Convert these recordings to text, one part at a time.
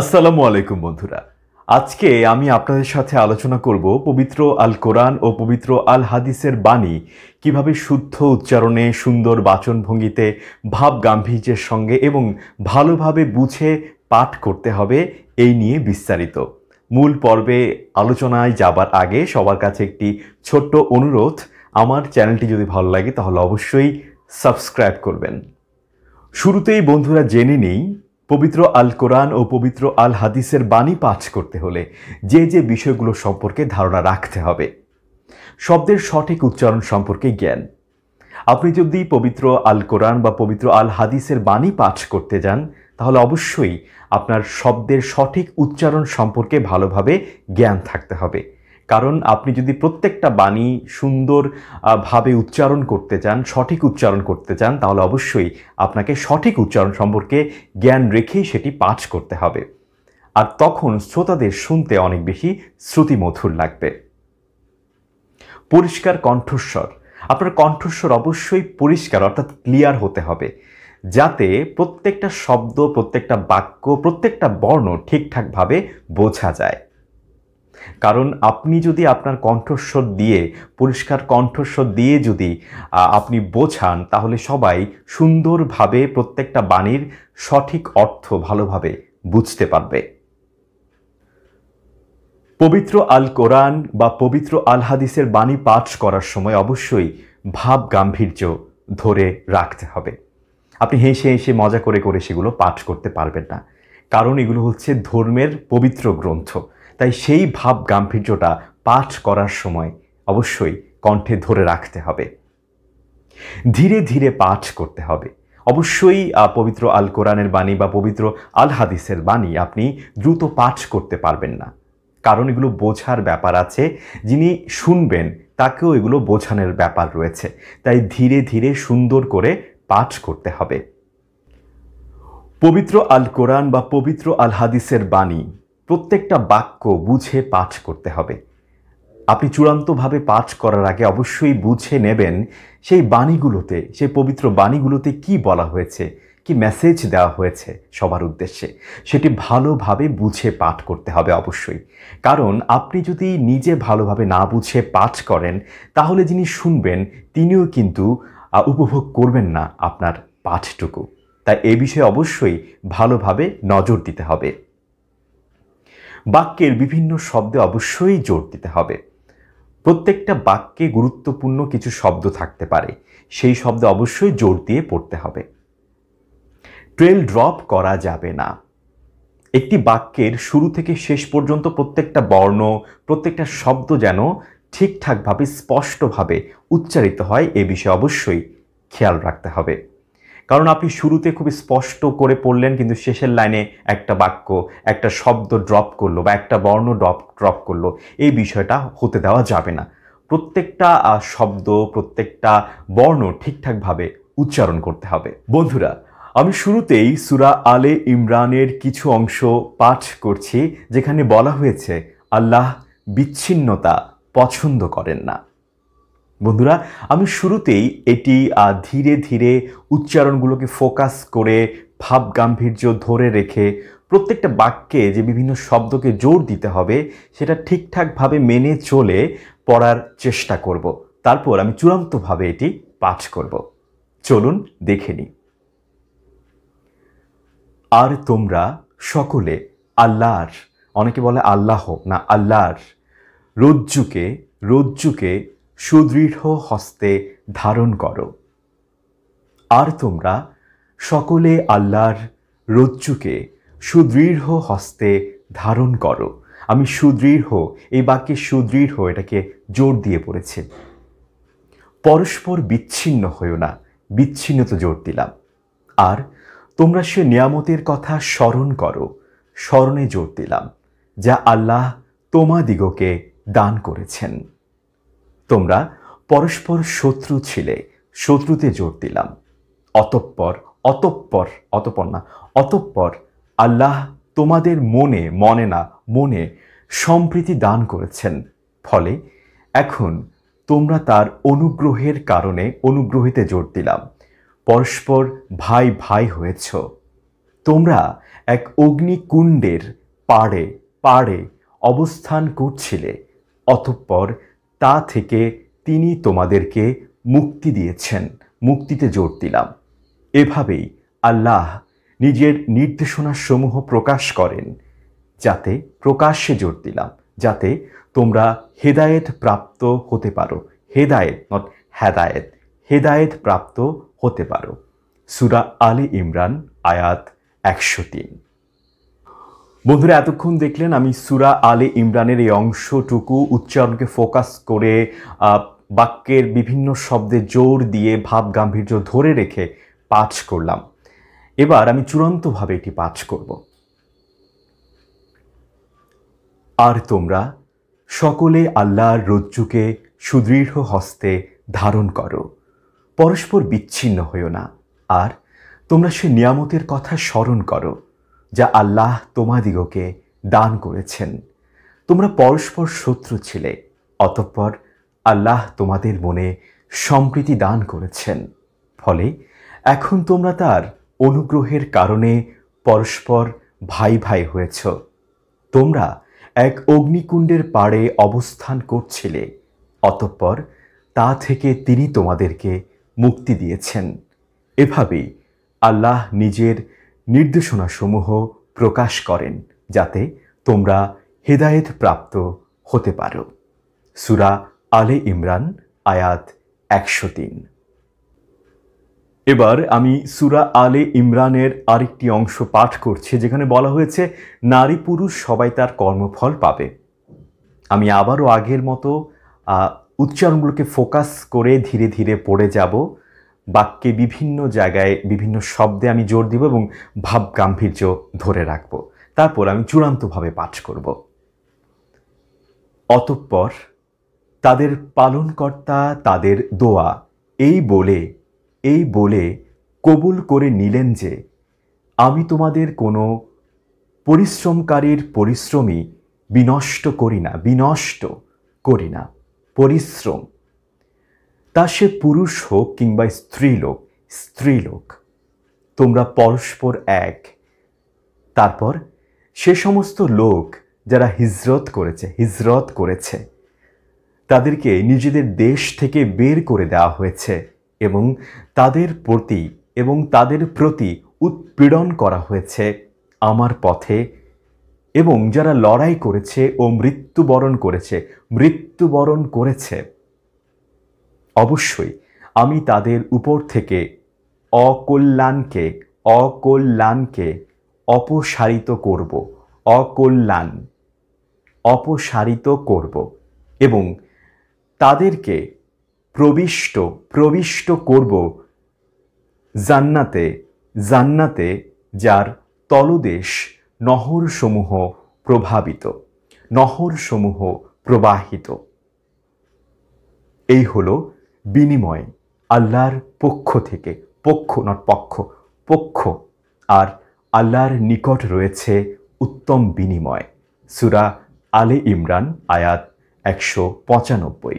আসসালামু আলাইকুম বন্ধুরা আজকে আমি আপনাদের সাথে আলোচনা করব পবিত্র আল কোরআন ও পবিত্র আল হাদিসের বাণী কিভাবে শুদ্ধ উচ্চারণে সুন্দর বাচনভঙ্গিতে ভাব গাম্ভীর্যের সঙ্গে এবং ভালোভাবে বুঝে পাঠ করতে হবে এই নিয়ে বিস্তারিত মূল পর্বে আলোচনায় যাবার আগে সবার কাছে একটি ছোট্ট অনুরোধ আমার চ্যানেলটি যদি ভালো লাগে তাহলে অবশ্যই সাবস্ক্রাইব করবেন শুরুতেই বন্ধুরা জেনে নেই পবিত্র আল কোরআন ও পবিত্র আল হাদিসের বাণী পাঠ করতে হলে যে যে বিষয়গুলো সম্পর্কে ধারণা রাখতে হবে শব্দের সঠিক উচ্চারণ সম্পর্কে জ্ঞান আপনি যদি পবিত্র আল কোরআন বা পবিত্র আল হাদিসের বাণী পাঠ করতে যান তাহলে অবশ্যই আপনার শব্দের সঠিক উচ্চারণ সম্পর্কে ভালোভাবে জ্ঞান থাকতে হবে কারণ আপনি যদি প্রত্যেকটা বাণী সুন্দরভাবে উচ্চারণ করতে চান সঠিক উচ্চারণ করতে চান তাহলে অবশ্যই আপনাকে সঠিক উচ্চারণ সম্পর্কে জ্ঞান রেখেই সেটি পাঠ করতে হবে আর তখন শ্রোতাদের শুনতে অনেক বেশি শ্রুতিমধুর লাগবে পরিষ্কার কণ্ঠস্বর আপনার কণ্ঠস্বর অবশ্যই পরিষ্কার অর্থাৎ ক্লিয়ার হতে হবে যাতে প্রত্যেকটা শব্দ প্রত্যেকটা বাক্য প্রত্যেকটা বর্ণ ঠিকঠাকভাবে বোঝা যায় কারণ আপনি যদি আপনার কণ্ঠস্বর দিয়ে পরিষ্কার কণ্ঠস্বর দিয়ে যদি আপনি বোঝান তাহলে সবাই সুন্দরভাবে প্রত্যেকটা বাণীর সঠিক অর্থ ভালোভাবে বুঝতে পারবে পবিত্র আল কোরআন বা পবিত্র আল হাদিসের বাণী পাঠ করার সময় অবশ্যই ভাব গাম্ভীর্য ধরে রাখতে হবে আপনি হেসে হেসে মজা করে করে সেগুলো পাঠ করতে পারবেন না কারণ এগুলো হচ্ছে ধর্মের পবিত্র গ্রন্থ তাই সেই ভাব গাম্ভীর্যটা পাঠ করার সময় অবশ্যই কণ্ঠে ধরে রাখতে হবে ধীরে ধীরে পাঠ করতে হবে অবশ্যই পবিত্র আল কোরআনের বাণী বা পবিত্র আল হাদিসের বাণী আপনি দ্রুত পাঠ করতে পারবেন না কারণ এগুলো বোঝার ব্যাপার আছে যিনি শুনবেন তাকেও এগুলো বোঝানোর ব্যাপার রয়েছে তাই ধীরে ধীরে সুন্দর করে পাঠ করতে হবে পবিত্র আল কোরআন বা পবিত্র আল হাদিসের বাণী প্রত্যেকটা বাক্য বুঝে পাঠ করতে হবে আপনি চূড়ান্তভাবে পাঠ করার আগে অবশ্যই বুঝে নেবেন সেই বাণীগুলোতে সেই পবিত্র বাণীগুলোতে কি বলা হয়েছে কি মেসেজ দেওয়া হয়েছে সবার উদ্দেশ্যে সেটি ভালোভাবে বুঝে পাঠ করতে হবে অবশ্যই কারণ আপনি যদি নিজে ভালোভাবে না বুঝে পাঠ করেন তাহলে যিনি শুনবেন তিনিও কিন্তু উপভোগ করবেন না আপনার পাঠটুকু তাই এ বিষয়ে অবশ্যই ভালোভাবে নজর দিতে হবে বাক্যের বিভিন্ন শব্দে অবশ্যই জোর দিতে হবে প্রত্যেকটা বাক্যে গুরুত্বপূর্ণ কিছু শব্দ থাকতে পারে সেই শব্দে অবশ্যই জোর দিয়ে পড়তে হবে ট্রেল ড্রপ করা যাবে না একটি বাক্যের শুরু থেকে শেষ পর্যন্ত প্রত্যেকটা বর্ণ প্রত্যেকটা শব্দ যেন ঠিকঠাকভাবে স্পষ্টভাবে উচ্চারিত হয় এ বিষয়ে অবশ্যই খেয়াল রাখতে হবে কারণ আপনি শুরুতে খুব স্পষ্ট করে পড়লেন কিন্তু শেষের লাইনে একটা বাক্য একটা শব্দ ড্রপ করলো বা একটা বর্ণ ড্রপ ড্রপ করলো এই বিষয়টা হতে দেওয়া যাবে না প্রত্যেকটা শব্দ প্রত্যেকটা বর্ণ ঠিকঠাকভাবে উচ্চারণ করতে হবে বন্ধুরা আমি শুরুতেই সুরা আলে ইমরানের কিছু অংশ পাঠ করছি যেখানে বলা হয়েছে আল্লাহ বিচ্ছিন্নতা পছন্দ করেন না বন্ধুরা আমি শুরুতেই এটি ধীরে ধীরে উচ্চারণগুলোকে ফোকাস করে ভাব গাম্ভীর্য ধরে রেখে প্রত্যেকটা বাক্যে যে বিভিন্ন শব্দকে জোর দিতে হবে সেটা ঠিকঠাকভাবে মেনে চলে পড়ার চেষ্টা করব। তারপর আমি চূড়ান্তভাবে এটি পাঠ করব চলুন দেখে নিই আর তোমরা সকলে আল্লাহর অনেকে বলে আল্লাহ না আল্লাহর রজ্জুকে রজ্জুকে সুদৃঢ় হস্তে ধারণ করো আর তোমরা সকলে আল্লাহর রজ্জুকে সুদৃঢ় হস্তে ধারণ করো আমি সুদৃঢ় এই বাক্যে সুদৃঢ় এটাকে জোর দিয়ে পড়েছে পরস্পর বিচ্ছিন্ন হয়েও না বিচ্ছিন্ন তো জোর দিলাম আর তোমরা সে নিয়ামতের কথা স্মরণ করো স্মরণে জোর দিলাম যা আল্লাহ তোমাদিগকে দান করেছেন তোমরা পরস্পর শত্রু ছিলে শত্রুতে জোর দিলাম অতঃপর অতঃপর অতঃপর না অতঃপর আল্লাহ তোমাদের মনে মনে না মনে সম্প্রীতি দান করেছেন ফলে এখন তোমরা তার অনুগ্রহের কারণে অনুগ্রহীতে জোর দিলাম পরস্পর ভাই ভাই হয়েছ তোমরা এক অগ্নিকুণ্ডের পাড়ে পাড়ে অবস্থান করছিলে অতঃপর তা থেকে তিনি তোমাদেরকে মুক্তি দিয়েছেন মুক্তিতে জোর দিলাম এভাবেই আল্লাহ নিজের নির্দেশনাসমূহ প্রকাশ করেন যাতে প্রকাশ্যে জোর দিলাম যাতে তোমরা হেদায়েত প্রাপ্ত হতে পারো হেদায়েত নট হেদায়েত হেদায়েত প্রাপ্ত হতে পারো সুরা আলী ইমরান আয়াত একশো তিন বন্ধুরা এতক্ষণ দেখলেন আমি সুরা আলে ইমরানের এই অংশটুকু উচ্চারণকে ফোকাস করে বাক্যের বিভিন্ন শব্দে জোর দিয়ে ভাব গাম্ভীর্য ধরে রেখে পাঠ করলাম এবার আমি চূড়ান্তভাবে এটি পাঠ করব আর তোমরা সকলে আল্লাহর রজ্জুকে সুদৃঢ় হস্তে ধারণ করো পরস্পর বিচ্ছিন্ন হইও না আর তোমরা সে নিয়ামতের কথা স্মরণ করো যা আল্লাহ তোমাদিগকে দান করেছেন তোমরা পরস্পর শত্রু ছিলে অতঃপর আল্লাহ তোমাদের মনে সম্প্রীতি দান করেছেন ফলে এখন তোমরা তার অনুগ্রহের কারণে পরস্পর ভাই ভাই হয়েছ তোমরা এক অগ্নিকুণ্ডের পাড়ে অবস্থান করছিলে অতঃপর তা থেকে তিনি তোমাদেরকে মুক্তি দিয়েছেন এভাবেই আল্লাহ নিজের নির্দেশনাসমূহ প্রকাশ করেন যাতে তোমরা হেদায়েত প্রাপ্ত হতে পারো সুরা আলে ইমরান আয়াত একশো তিন এবার আমি সুরা আলে ইমরানের আরেকটি অংশ পাঠ করছি যেখানে বলা হয়েছে নারী পুরুষ সবাই তার কর্মফল পাবে আমি আবারও আগের মতো উচ্চারণগুলোকে ফোকাস করে ধীরে ধীরে পড়ে যাব বাক্যে বিভিন্ন জায়গায় বিভিন্ন শব্দে আমি জোর দিব এবং ভাব গাম্ভীর্য ধরে রাখব তারপর আমি চূড়ান্তভাবে পাঠ করব অতঃপর তাদের পালনকর্তা তাদের দোয়া এই বলে এই বলে কবুল করে নিলেন যে আমি তোমাদের কোনো পরিশ্রমকারীর পরিশ্রমী বিনষ্ট করি না বিনষ্ট করি না পরিশ্রম তা সে পুরুষ হোক কিংবা স্ত্রীলোক স্ত্রীলোক তোমরা পরস্পর এক তারপর সে সমস্ত লোক যারা হিজরত করেছে হিজরত করেছে তাদেরকে নিজেদের দেশ থেকে বের করে দেওয়া হয়েছে এবং তাদের প্রতি এবং তাদের প্রতি উৎপীড়ন করা হয়েছে আমার পথে এবং যারা লড়াই করেছে ও মৃত্যুবরণ করেছে মৃত্যুবরণ করেছে অবশ্যই আমি তাদের উপর থেকে অকল্যাণকে অকল্যাণকে অপসারিত করব অকল্যাণ অপসারিত করব এবং তাদেরকে প্রবিষ্ট প্রবিষ্ট করব জান্নাতে জান্নাতে যার তলদেশ নহরসমূহ প্রভাবিত নহরসমূহ প্রবাহিত এই হলো বিনিময়ে আল্লাহর পক্ষ থেকে পক্ষ নট পক্ষ পক্ষ আর আল্লাহর নিকট রয়েছে উত্তম বিনিময় সুরা আলে ইমরান আয়াত একশো পঁচানব্বই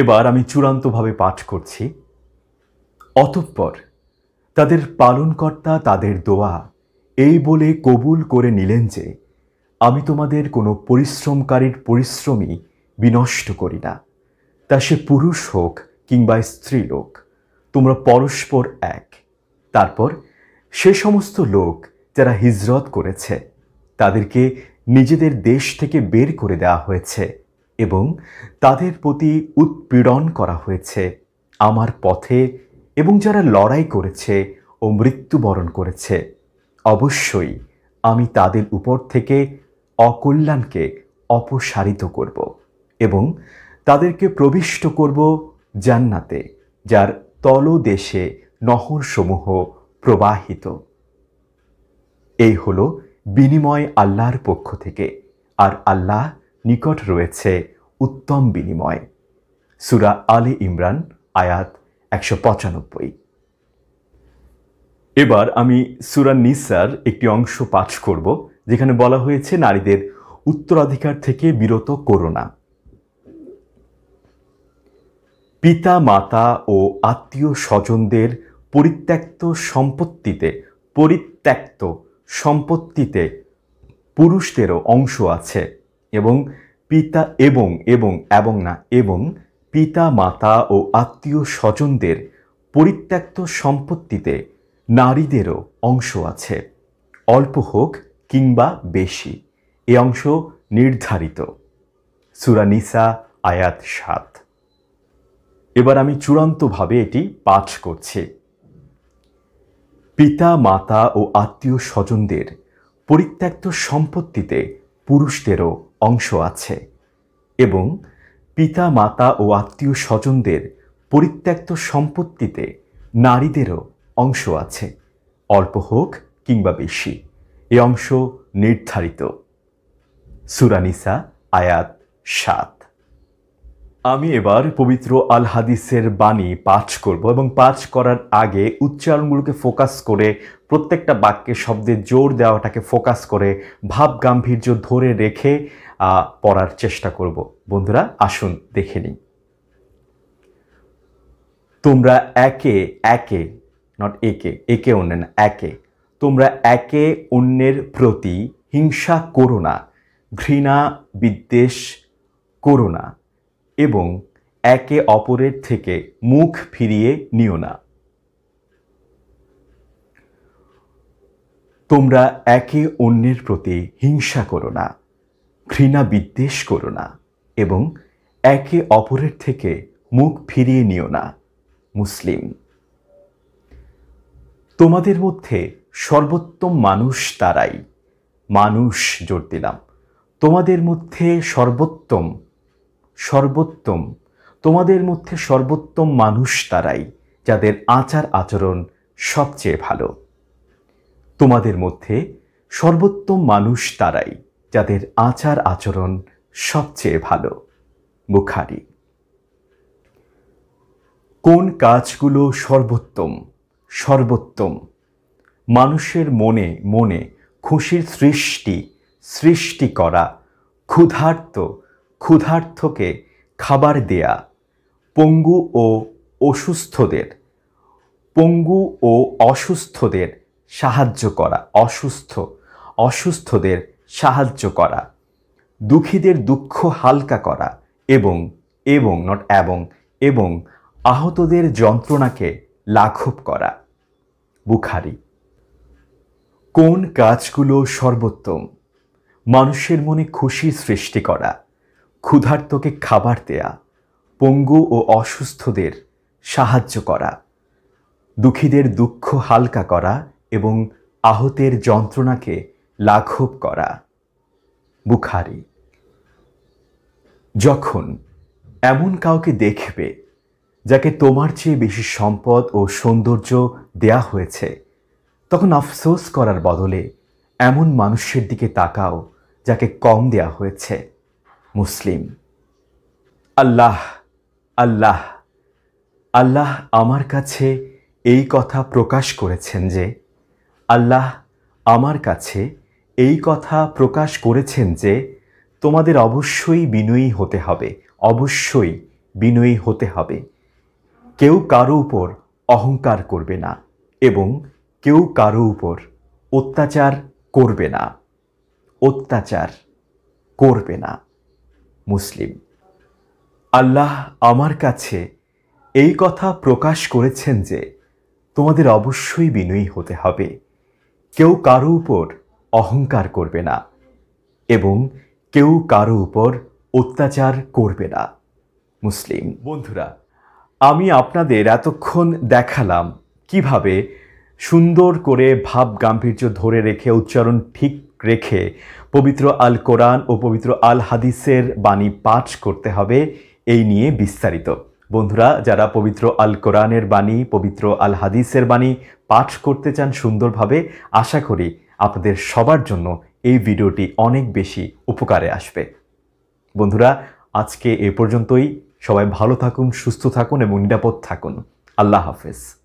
এবার আমি চূড়ান্তভাবে পাঠ করছি অতঃপর তাদের পালনকর্তা তাদের দোয়া এই বলে কবুল করে নিলেন যে আমি তোমাদের কোনো পরিশ্রমকারীর পরিশ্রমই বিনষ্ট করি না তা সে পুরুষ হোক কিংবা স্ত্রী লোক তোমরা পরস্পর এক তারপর সে সমস্ত লোক যারা হিজরত করেছে তাদেরকে নিজেদের দেশ থেকে বের করে দেওয়া হয়েছে এবং তাদের প্রতি উৎপীড়ন করা হয়েছে আমার পথে এবং যারা লড়াই করেছে ও মৃত্যুবরণ করেছে অবশ্যই আমি তাদের উপর থেকে অকল্যাণকে অপসারিত করব এবং তাদেরকে প্রবিষ্ট করব জান্নাতে যার তলদেশে নহরসমূহ প্রবাহিত এই হল বিনিময় আল্লাহর পক্ষ থেকে আর আল্লাহ নিকট রয়েছে উত্তম বিনিময় সুরা আলী ইমরান আয়াত একশো পঁচানব্বই এবার আমি সুরা নিসার একটি অংশ পাঠ করব যেখানে বলা হয়েছে নারীদের উত্তরাধিকার থেকে বিরত করোনা পিতা মাতা ও আত্মীয় স্বজনদের পরিত্যক্ত সম্পত্তিতে পরিত্যক্ত সম্পত্তিতে পুরুষদেরও অংশ আছে এবং পিতা এবং এবং এবং না এবং পিতা মাতা ও আত্মীয় স্বজনদের পরিত্যক্ত সম্পত্তিতে নারীদেরও অংশ আছে অল্প হোক কিংবা বেশি এ অংশ নির্ধারিত সুরানিসা আয়াত সাত এবার আমি চূড়ান্তভাবে এটি পাঠ করছি পিতা মাতা ও আত্মীয় স্বজনদের পরিত্যক্ত সম্পত্তিতে পুরুষদেরও অংশ আছে এবং পিতা মাতা ও আত্মীয় স্বজনদের পরিত্যক্ত সম্পত্তিতে নারীদেরও অংশ আছে অল্প হোক কিংবা বেশি এ অংশ নির্ধারিত সুরানিসা আয়াত সাত আমি এবার পবিত্র আল হাদিসের বাণী পাঠ করব এবং পাঠ করার আগে উচ্চারণগুলোকে ফোকাস করে প্রত্যেকটা বাক্যে শব্দে জোর দেওয়াটাকে ফোকাস করে ভাব গাম্ভীর্য ধরে রেখে পড়ার চেষ্টা করব বন্ধুরা আসুন দেখে নিই তোমরা একে একে নট একে একে অন্য না একে তোমরা একে অন্যের প্রতি হিংসা করো না ঘৃণা বিদ্বেষ করো না এবং একে অপরের থেকে মুখ ফিরিয়ে নিও না তোমরা একে অন্যের প্রতি হিংসা করো না ঘৃণা বিদ্বেষ করো না এবং একে অপরের থেকে মুখ ফিরিয়ে নিও না মুসলিম তোমাদের মধ্যে সর্বোত্তম মানুষ তারাই মানুষ জোর দিলাম তোমাদের মধ্যে সর্বোত্তম সর্বোত্তম তোমাদের মধ্যে সর্বোত্তম মানুষ তারাই যাদের আচার আচরণ সবচেয়ে ভালো তোমাদের মধ্যে সর্বোত্তম মানুষ তারাই যাদের আচার আচরণ সবচেয়ে ভালো বুখারি কোন কাজগুলো সর্বোত্তম সর্বোত্তম মানুষের মনে মনে খুশির সৃষ্টি সৃষ্টি করা ক্ষুধার্ত ক্ষুধার্থকে খাবার দেয়া পঙ্গু ও অসুস্থদের পঙ্গু ও অসুস্থদের সাহায্য করা অসুস্থ অসুস্থদের সাহায্য করা দুঃখীদের দুঃখ হালকা করা এবং এবং নট এবং এবং আহতদের যন্ত্রণাকে লাঘব করা বুখারি কোন কাজগুলো সর্বোত্তম মানুষের মনে খুশি সৃষ্টি করা ক্ষুধার্তকে খাবার দেয়া পঙ্গু ও অসুস্থদের সাহায্য করা দুঃখীদের দুঃখ হালকা করা এবং আহতের যন্ত্রণাকে লাঘব করা বুখারি যখন এমন কাউকে দেখবে যাকে তোমার চেয়ে বেশি সম্পদ ও সৌন্দর্য দেয়া হয়েছে তখন আফসোস করার বদলে এমন মানুষের দিকে তাকাও যাকে কম দেয়া হয়েছে মুসলিম আল্লাহ আল্লাহ আল্লাহ আমার কাছে এই কথা প্রকাশ করেছেন যে আল্লাহ আমার কাছে এই কথা প্রকাশ করেছেন যে তোমাদের অবশ্যই বিনয়ী হতে হবে অবশ্যই বিনয়ী হতে হবে কেউ কারো উপর অহংকার করবে না এবং কেউ কারো উপর অত্যাচার করবে না অত্যাচার করবে না মুসলিম আল্লাহ আমার কাছে এই কথা প্রকাশ করেছেন যে তোমাদের অবশ্যই বিনয়ী হতে হবে কেউ কারো উপর অহংকার করবে না এবং কেউ কারো উপর অত্যাচার করবে না মুসলিম বন্ধুরা আমি আপনাদের এতক্ষণ দেখালাম কিভাবে সুন্দর করে ভাব গাম্ভীর্য ধরে রেখে উচ্চারণ ঠিক রেখে পবিত্র আল কোরআন ও পবিত্র আল হাদিসের বাণী পাঠ করতে হবে এই নিয়ে বিস্তারিত বন্ধুরা যারা পবিত্র আল কোরআনের বাণী পবিত্র আল হাদিসের বাণী পাঠ করতে চান সুন্দরভাবে আশা করি আপনাদের সবার জন্য এই ভিডিওটি অনেক বেশি উপকারে আসবে বন্ধুরা আজকে এ পর্যন্তই সবাই ভালো থাকুন সুস্থ থাকুন এবং নিরাপদ থাকুন আল্লাহ হাফেজ